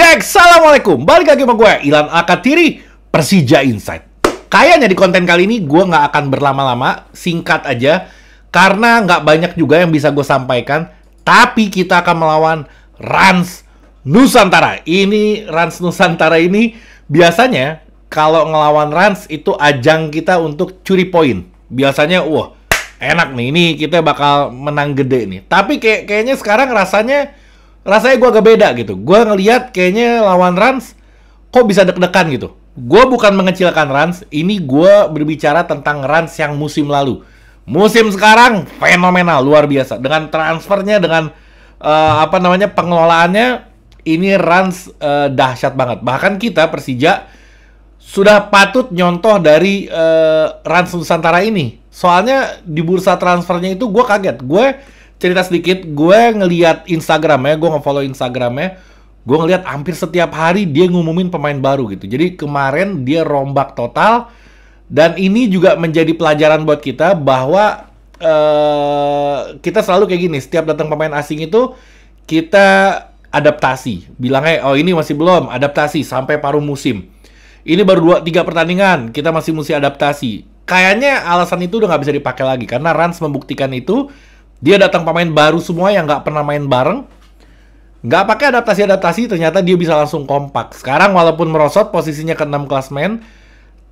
Cek, Assalamualaikum. Balik lagi sama gue, Ilan Akatiri, Persija Insight. Kayaknya di konten kali ini gue nggak akan berlama-lama, singkat aja. Karena nggak banyak juga yang bisa gue sampaikan. Tapi kita akan melawan Rans Nusantara. Ini Rans Nusantara ini biasanya kalau ngelawan Rans itu ajang kita untuk curi poin. Biasanya, wah, enak nih. Ini kita bakal menang gede nih. Tapi kayak kayaknya sekarang rasanya rasanya gue agak beda gitu. Gue ngeliat kayaknya lawan Rans kok bisa deg-degan gitu. Gue bukan mengecilkan Rans, ini gue berbicara tentang Rans yang musim lalu. Musim sekarang fenomenal, luar biasa. Dengan transfernya, dengan uh, apa namanya pengelolaannya, ini Rans uh, dahsyat banget. Bahkan kita Persija sudah patut nyontoh dari uh, Rans Nusantara ini. Soalnya di bursa transfernya itu gue kaget, gue cerita sedikit, gue ngeliat Instagramnya, gue ngefollow Instagramnya, gue ngelihat hampir setiap hari dia ngumumin pemain baru gitu. Jadi kemarin dia rombak total, dan ini juga menjadi pelajaran buat kita bahwa uh, kita selalu kayak gini, setiap datang pemain asing itu kita adaptasi. Bilangnya, oh ini masih belum, adaptasi sampai paruh musim. Ini baru dua tiga pertandingan, kita masih mesti adaptasi. Kayaknya alasan itu udah nggak bisa dipakai lagi karena Rans membuktikan itu dia datang pemain baru semua yang nggak pernah main bareng. Nggak pakai adaptasi-adaptasi, ternyata dia bisa langsung kompak. Sekarang walaupun merosot posisinya ke kelas klasmen,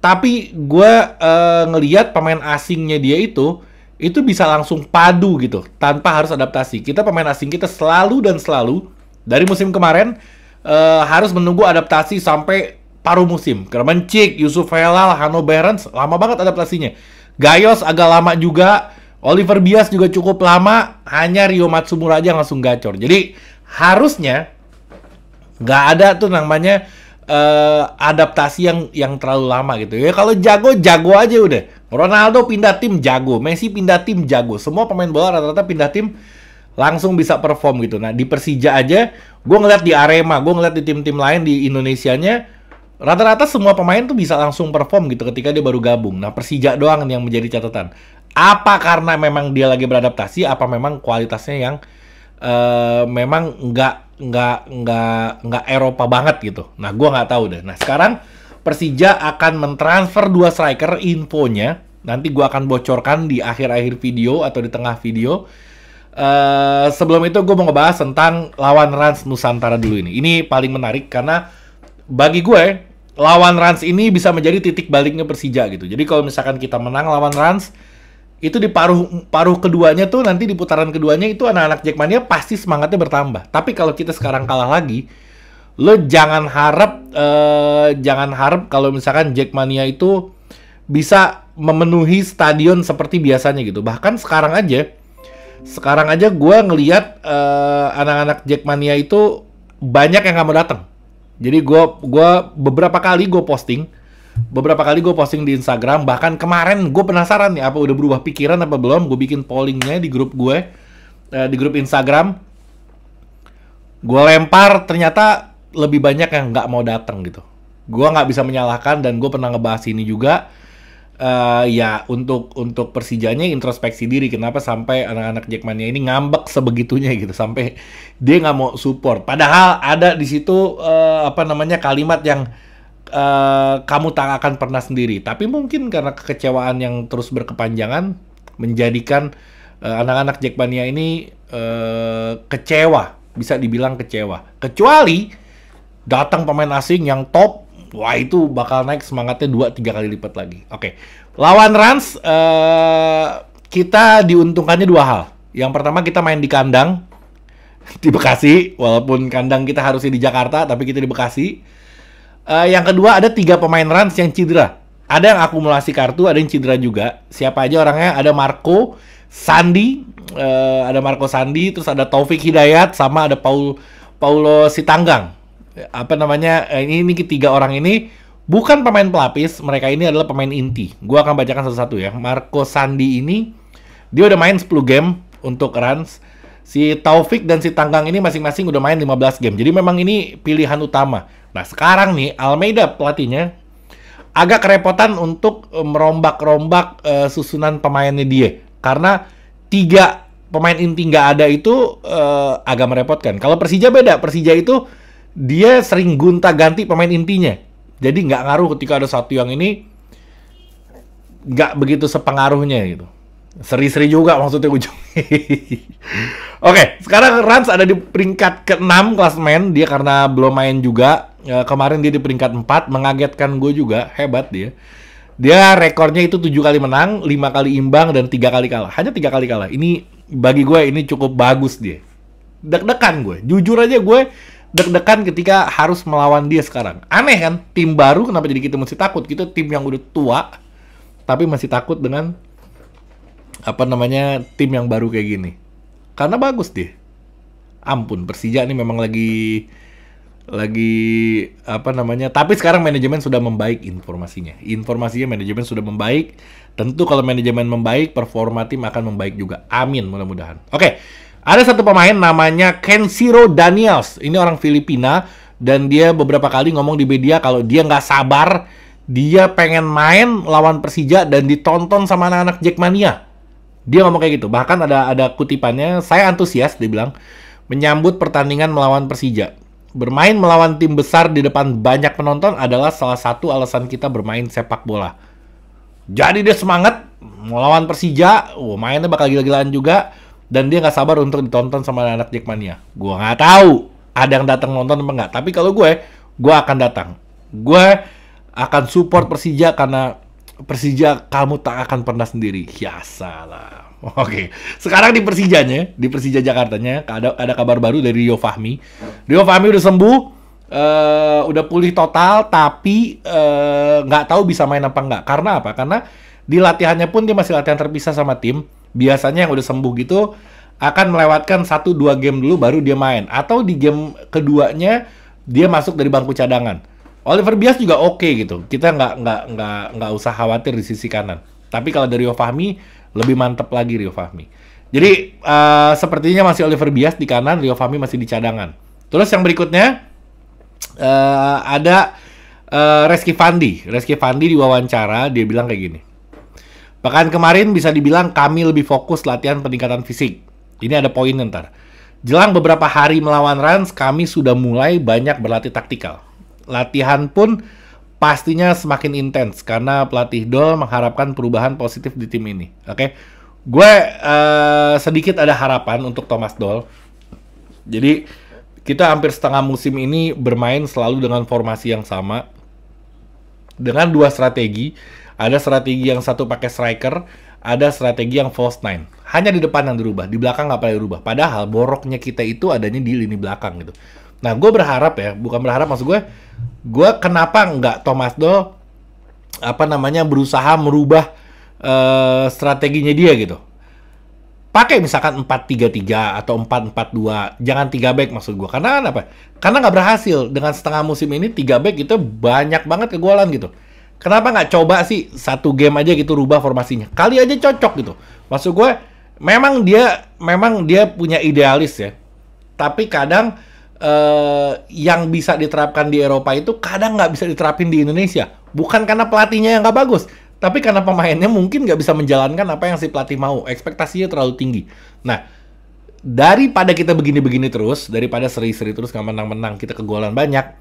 tapi gue uh, ngeliat pemain asingnya dia itu, itu bisa langsung padu gitu, tanpa harus adaptasi. Kita pemain asing kita selalu dan selalu, dari musim kemarin, uh, harus menunggu adaptasi sampai paruh musim. Kermencik, Yusuf Helal, Hano Behrens, lama banget adaptasinya. Gayos agak lama juga, Oliver Bias juga cukup lama, hanya Rio Matsumura aja langsung gacor. Jadi harusnya nggak ada tuh namanya uh, adaptasi yang yang terlalu lama gitu. Ya kalau jago jago aja udah. Ronaldo pindah tim jago, Messi pindah tim jago. Semua pemain bola rata-rata pindah tim langsung bisa perform gitu. Nah di Persija aja, gue ngeliat di Arema, gue ngeliat di tim-tim lain di Indonesia nya rata-rata semua pemain tuh bisa langsung perform gitu ketika dia baru gabung. Nah Persija doang yang menjadi catatan. Apa karena memang dia lagi beradaptasi? Apa memang kualitasnya yang uh, memang nggak nggak nggak nggak Eropa banget gitu? Nah, gue nggak tahu deh. Nah, sekarang Persija akan mentransfer dua striker infonya. Nanti gue akan bocorkan di akhir-akhir video atau di tengah video. Uh, sebelum itu gue mau ngebahas tentang lawan Rans Nusantara dulu ini. Ini paling menarik karena bagi gue lawan Rans ini bisa menjadi titik baliknya Persija gitu. Jadi kalau misalkan kita menang lawan Rans, itu di paruh paruh keduanya tuh nanti di putaran keduanya itu anak-anak Jackmania pasti semangatnya bertambah. Tapi kalau kita sekarang kalah lagi, lo jangan harap eh, jangan harap kalau misalkan Jackmania itu bisa memenuhi stadion seperti biasanya gitu. Bahkan sekarang aja sekarang aja gue ngelihat eh, anak-anak Jackmania itu banyak yang nggak mau datang. Jadi gue gua beberapa kali gue posting beberapa kali gue posting di Instagram bahkan kemarin gue penasaran nih apa udah berubah pikiran apa belum gue bikin pollingnya di grup gue uh, di grup Instagram gue lempar ternyata lebih banyak yang nggak mau datang gitu gue nggak bisa menyalahkan dan gue pernah ngebahas ini juga uh, ya untuk untuk Persijanya introspeksi diri kenapa sampai anak-anak Jackmania ini ngambek sebegitunya gitu sampai dia nggak mau support. Padahal ada di situ uh, apa namanya kalimat yang Eh, kamu tak akan pernah sendiri. Tapi mungkin karena kekecewaan yang terus berkepanjangan menjadikan uh, anak-anak Jackmania ini uh, kecewa, bisa dibilang kecewa. Kecuali datang pemain asing yang top, wah itu bakal naik semangatnya dua tiga kali lipat lagi. Oke, okay. lawan Rans uh, kita diuntungkannya dua hal. Yang pertama kita main di kandang di Bekasi, walaupun kandang kita harusnya di Jakarta, tapi kita di Bekasi Uh, yang kedua ada tiga pemain Rans yang cedera. Ada yang akumulasi kartu, ada yang cedera juga. Siapa aja orangnya? Ada Marco, Sandi, uh, ada Marco Sandi, terus ada Taufik Hidayat, sama ada Paul Paulo Sitanggang. Apa namanya? Eh, ini, ini ketiga orang ini bukan pemain pelapis, mereka ini adalah pemain inti. Gua akan bacakan satu-satu ya. Marco Sandi ini dia udah main 10 game untuk Rans si Taufik dan si Tanggang ini masing-masing udah main 15 game. Jadi memang ini pilihan utama. Nah, sekarang nih Almeida pelatihnya agak kerepotan untuk eh, merombak-rombak uh, susunan pemainnya dia karena tiga pemain inti nggak ada itu uh, agak merepotkan. Kalau Persija beda, Persija itu dia sering gunta-ganti pemain intinya. Jadi nggak ngaruh ketika ada satu yang ini nggak begitu sepengaruhnya gitu. Seri-seri juga maksudnya ujung. Oke, okay, sekarang Rans ada di peringkat ke-6 klasmen. Dia karena belum main juga. E, kemarin dia di peringkat 4. Mengagetkan gue juga. Hebat dia. Dia rekornya itu 7 kali menang, 5 kali imbang, dan 3 kali kalah. Hanya 3 kali kalah. Ini bagi gue ini cukup bagus dia. Deg-degan gue. Jujur aja gue deg-degan ketika harus melawan dia sekarang. Aneh kan? Tim baru kenapa jadi kita mesti takut? Kita tim yang udah tua tapi masih takut dengan apa namanya tim yang baru kayak gini. Karena bagus deh. Ampun, Persija nih memang lagi lagi apa namanya tapi sekarang manajemen sudah membaik informasinya informasinya manajemen sudah membaik tentu kalau manajemen membaik performa tim akan membaik juga amin mudah-mudahan oke ada satu pemain namanya Kenshiro Daniels ini orang Filipina dan dia beberapa kali ngomong di media kalau dia nggak sabar dia pengen main lawan Persija dan ditonton sama anak-anak Jackmania dia ngomong kayak gitu. Bahkan ada ada kutipannya, saya antusias dia bilang menyambut pertandingan melawan Persija. Bermain melawan tim besar di depan banyak penonton adalah salah satu alasan kita bermain sepak bola. Jadi dia semangat melawan Persija, oh, mainnya bakal gila-gilaan juga dan dia nggak sabar untuk ditonton sama anak Jackmania. Gua nggak tahu ada yang datang nonton apa nggak. Tapi kalau gue, gue akan datang. Gue akan support Persija karena Persija kamu tak akan pernah sendiri. Ya salah. Oke, sekarang di Persijanya, di Persija Jakartanya ada ada kabar baru dari Rio Fahmi. Rio Fahmi udah sembuh, uh, udah pulih total, tapi eh, nggak uh, tahu bisa main apa nggak. Karena apa? Karena di latihannya pun dia masih latihan terpisah sama tim. Biasanya yang udah sembuh gitu akan melewatkan 1-2 game dulu baru dia main. Atau di game keduanya dia masuk dari bangku cadangan. Oliver Bias juga oke okay, gitu. Kita nggak nggak nggak nggak usah khawatir di sisi kanan. Tapi kalau dari Rio Fahmi lebih mantep lagi Rio Fahmi. Jadi uh, sepertinya masih Oliver Bias di kanan, Rio Fahmi masih di cadangan. Terus yang berikutnya uh, ada uh, Reski Fandi. Reski Fandi diwawancara dia bilang kayak gini. Pekan kemarin bisa dibilang kami lebih fokus latihan peningkatan fisik. Ini ada poin ntar. Jelang beberapa hari melawan Rans, kami sudah mulai banyak berlatih taktikal. Latihan pun pastinya semakin intens karena pelatih Dol mengharapkan perubahan positif di tim ini. Oke, okay? gue uh, sedikit ada harapan untuk Thomas Dol. Jadi kita hampir setengah musim ini bermain selalu dengan formasi yang sama dengan dua strategi. Ada strategi yang satu pakai striker, ada strategi yang false nine. Hanya di depan yang dirubah, di belakang nggak pernah dirubah. Padahal boroknya kita itu adanya di lini belakang gitu. Nah, gue berharap ya, bukan berharap maksud gue, gue kenapa nggak Thomas do apa namanya berusaha merubah uh, strateginya dia gitu. Pakai misalkan 4-3-3 atau 4-4-2, jangan 3 back maksud gue. Karena kan apa? Karena nggak berhasil dengan setengah musim ini 3 back itu banyak banget kegolan gitu. Kenapa nggak coba sih satu game aja gitu rubah formasinya? Kali aja cocok gitu. Maksud gue, memang dia memang dia punya idealis ya. Tapi kadang Uh, yang bisa diterapkan di Eropa itu kadang nggak bisa diterapin di Indonesia. Bukan karena pelatihnya yang nggak bagus, tapi karena pemainnya mungkin nggak bisa menjalankan apa yang si pelatih mau. Ekspektasinya terlalu tinggi. Nah, daripada kita begini-begini terus, daripada seri-seri terus nggak menang-menang, kita kegolan banyak,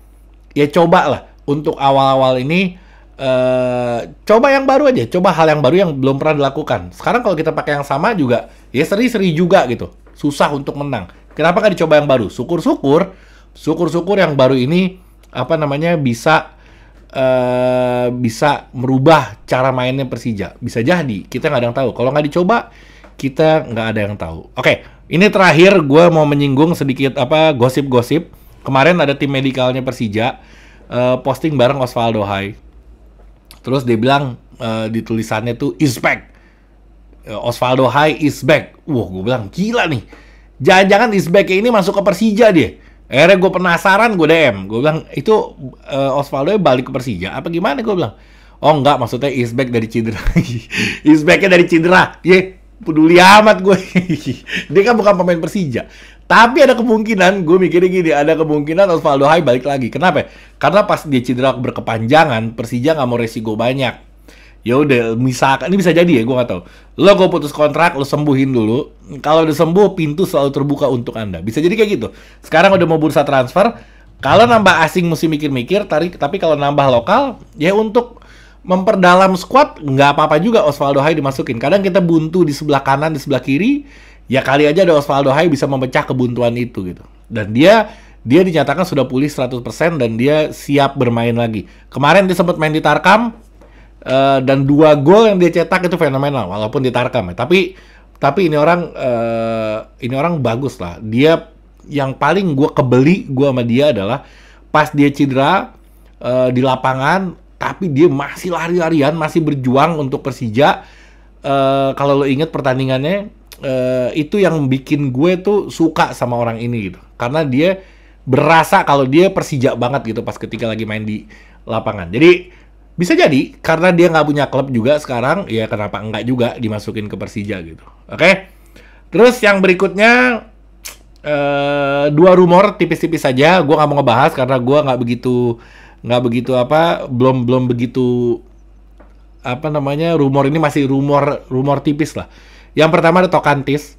ya cobalah untuk awal-awal ini Uh, coba yang baru aja, coba hal yang baru yang belum pernah dilakukan. Sekarang kalau kita pakai yang sama juga, ya seri-seri juga gitu. Susah untuk menang. Kenapa gak dicoba yang baru? Syukur-syukur, syukur-syukur yang baru ini apa namanya bisa uh, bisa merubah cara mainnya Persija. Bisa jadi, kita nggak ada yang tahu. Kalau nggak dicoba, kita nggak ada yang tahu. Oke, okay, ini terakhir gue mau menyinggung sedikit apa gosip-gosip. Kemarin ada tim medikalnya Persija uh, posting bareng Osvaldo Hai. Terus dia bilang uh, di tulisannya tuh is back. Osvaldo Hai is back. Wah, gue bilang gila nih Jangan-jangan Isbeke ini masuk ke Persija dia. Akhirnya gue penasaran, gue DM. Gue bilang, itu uh, Osvaldo ya balik ke Persija apa gimana? Gue bilang, oh enggak, maksudnya Isbek dari cedera. Isbeknya dari cedera. Ye, peduli amat gue. Dia kan bukan pemain Persija. Tapi ada kemungkinan, gue mikirnya gini, ada kemungkinan Osvaldo Hai balik lagi. Kenapa? Karena pas dia cedera berkepanjangan, Persija nggak mau resiko banyak ya udah misalkan ini bisa jadi ya gue gak tahu lo gue putus kontrak lo sembuhin dulu kalau udah sembuh pintu selalu terbuka untuk anda bisa jadi kayak gitu sekarang udah mau bursa transfer kalau nambah asing mesti mikir-mikir tarik tapi kalau nambah lokal ya untuk memperdalam squad nggak apa-apa juga Osvaldo Hai dimasukin kadang kita buntu di sebelah kanan di sebelah kiri ya kali aja ada Osvaldo Hai bisa memecah kebuntuan itu gitu dan dia dia dinyatakan sudah pulih 100% dan dia siap bermain lagi. Kemarin dia sempat main di Tarkam, Eh, dan dua gol yang dia cetak itu fenomenal walaupun ditarkam ya. Tapi tapi ini orang uh, ini orang bagus lah. Dia yang paling gue kebeli gue sama dia adalah pas dia cedera uh, di lapangan tapi dia masih lari-larian, masih berjuang untuk Persija. Uh, kalau lo inget pertandingannya uh, itu yang bikin gue tuh suka sama orang ini gitu. Karena dia berasa kalau dia Persija banget gitu pas ketika lagi main di lapangan. Jadi bisa jadi karena dia nggak punya klub juga sekarang ya kenapa enggak juga dimasukin ke Persija gitu oke okay? terus yang berikutnya uh, dua rumor tipis-tipis saja gue nggak mau ngebahas karena gue nggak begitu nggak begitu apa belum belum begitu apa namanya rumor ini masih rumor rumor tipis lah yang pertama ada Tokantis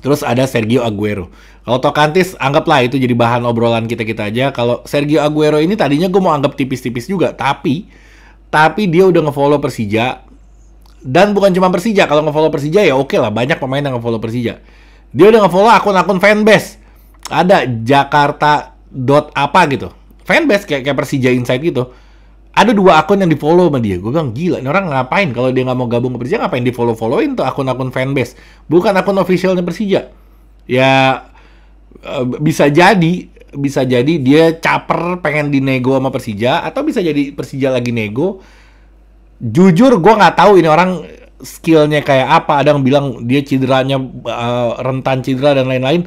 Terus ada Sergio Aguero. Kalau Tokantis, anggaplah itu jadi bahan obrolan kita-kita aja. Kalau Sergio Aguero ini tadinya gue mau anggap tipis-tipis juga. Tapi, tapi dia udah ngefollow Persija. Dan bukan cuma Persija. Kalau ngefollow Persija ya oke okay lah. Banyak pemain yang ngefollow Persija. Dia udah ngefollow akun-akun fanbase. Ada Jakarta dot apa gitu. Fanbase kayak, kayak Persija Insight gitu ada dua akun yang di follow sama dia gue bilang gila ini orang ngapain kalau dia nggak mau gabung ke Persija ngapain di follow followin tuh akun-akun fanbase bukan akun officialnya Persija ya eh, bisa jadi bisa jadi dia caper pengen dinego sama Persija atau bisa jadi Persija lagi nego jujur gue nggak tahu ini orang skillnya kayak apa ada yang bilang dia cederanya uh, rentan cedera dan lain-lain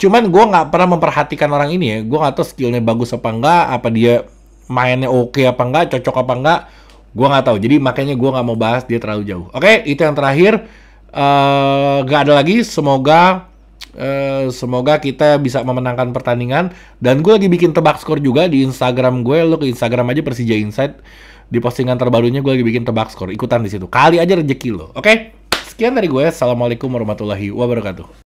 cuman gue nggak pernah memperhatikan orang ini ya gue nggak tahu skillnya bagus apa enggak apa dia mainnya oke apa enggak, cocok apa enggak, gue nggak tahu. Jadi makanya gue nggak mau bahas dia terlalu jauh. Oke, itu yang terakhir. Uh, eh, gak ada lagi. Semoga Uh, semoga kita bisa memenangkan pertandingan dan gue lagi bikin tebak skor juga di Instagram gue lo ke Instagram aja Persija Insight di postingan terbarunya gue lagi bikin tebak skor ikutan di situ kali aja rejeki lo oke sekian dari gue assalamualaikum warahmatullahi wabarakatuh